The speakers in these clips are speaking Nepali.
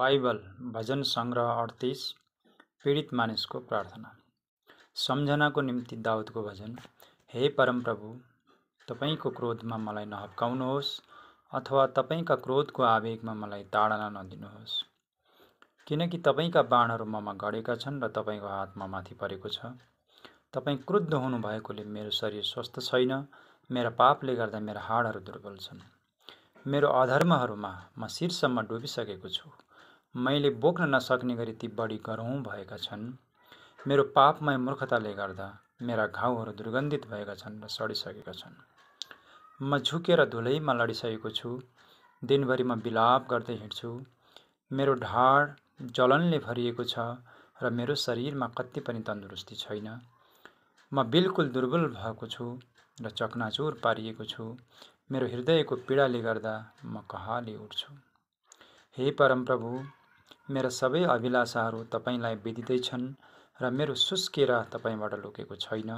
बाइबल भजन सङ्ग्रह अडतिस पीडित मानिसको प्रार्थना सम्झनाको निम्ति दाउदको भजन हे परमप्रभु तपाईँको क्रोधमा मलाई नहप्काउनुहोस् अथवा तपाईँका क्रोधको आवेगमा मलाई ताडना नदिनुहोस् किनकि तपाईँका बाणहरू ममा गढेका छन् र तपाईँको हातमा माथि परेको छ तपाईँ क्रुद्ध हुनुभएकोले मेरो शरीर स्वस्थ छैन मेरा पापले गर्दा मेरा हाडहरू दुर्बल छन् मेरो अधर्महरूमा म शिरसम्म डुबिसकेको छु मैले बोक्न नसक्ने गरी ती बढी गरौँ भएका छन् मेरो पापमय मूर्खताले गर्दा मेरा घाउहरू दुर्गन्धित भएका छन् र सडिसकेका छन् म झुकेर धुलैमा लडिसकेको छु दिनभरि म बिलाप गर्दै हिँड्छु मेरो ढाड जलनले भरिएको छ र मेरो शरीरमा कति पनि तन्दुरुस्ती छैन म बिल्कुल दुर्बल भएको छु र चकनाचुर पारिएको छु मेरो हृदयको पीडाले गर्दा म कहाँले उठ्छु हे परमप्रभु मेरा सबै अभिलाषाहरू तपाईँलाई बिदिँदैछन् र मेरो सुस्केरा तपाईँबाट लुकेको छैन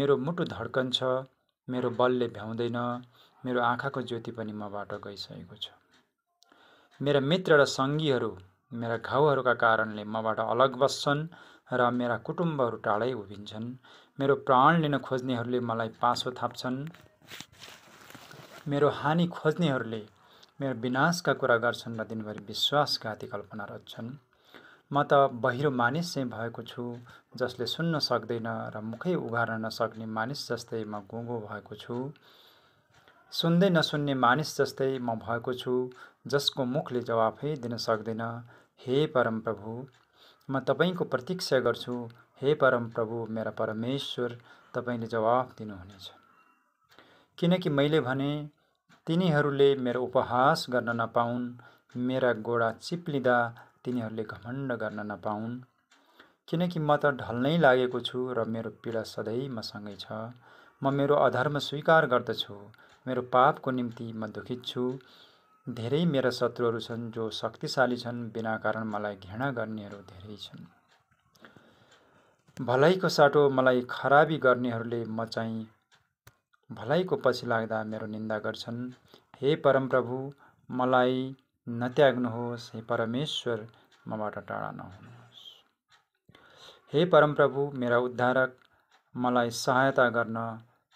मेरो मुटु धड्कन्छ मेरो बलले भ्याउँदैन मेरो आँखाको ज्योति पनि मबाट गइसकेको छ मेरा मित्र र सङ्गीहरू मेरा घाउहरूका कारणले मबाट अलग बस्छन् र मेरा कुटुम्बहरू टाढै उभिन्छन् मेरो प्राण लिन खोज्नेहरूले मलाई पासो थाप्छन् मेरो हानि खोज्नेहरूले मेरो विनाशका कुरा गर्छन् र दिनभरि विश्वासघाती कल्पना रोज्छन् म त बहिरो मानिस चाहिँ भएको छु जसले सुन्न सक्दैन र मुखै उघार्न नसक्ने मानिस जस्तै म गुँगो भएको छु सुन्दै नसुन्ने मानिस जस्तै म भएको छु जसको मुखले जवाफै दिन सक्दैन हे परमप्रभु म तपाईँको प्रतीक्षा गर्छु हे परमप्रभु मेरा परमेश्वर तपाईँले जवाफ दिनुहुनेछ किनकि मैले भने तिनीहरूले मेरो उपहास गर्न नपाउन् मेरा गोडा चिप्लिँदा तिनीहरूले घमण्ड गर्न नपाउन् किनकि म त ढल्नै लागेको छु र मेरो पीडा सधैँ मसँगै छ म मेरो अधर्म स्वीकार गर्दछु मेरो पापको निम्ति म दुखित छु धेरै मेरा शत्रुहरू छन् जो शक्तिशाली छन् बिना कारण मलाई घृणा गर्नेहरू धेरै छन् भलाइको साटो मलाई खराबी गर्नेहरूले म चाहिँ भलाइको पछि लाग्दा मेरो निन्दा गर्छन् हे परमप्रभु मलाई नत्याग्नुहोस् हे परमेश्वर मबाट टाढा नहुनुहोस् हे परमप्रभु मेरा उद्धारक मलाई सहायता गर्न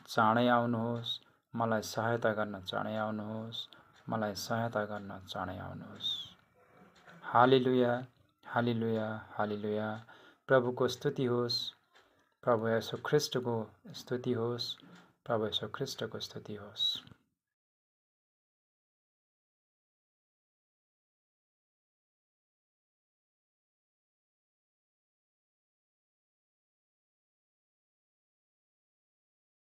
चाँडै आउनुहोस् मलाई सहायता गर्न चाँडै आउनुहोस् मलाई सहायता गर्न चाँडै आउनुहोस् हालिलुया हालिलुया हालिलुया प्रभुको स्तुति होस् प्रभु यसो ख्रिस्टको स्तुति होस् Pablo eso Cristo vuestro Dios.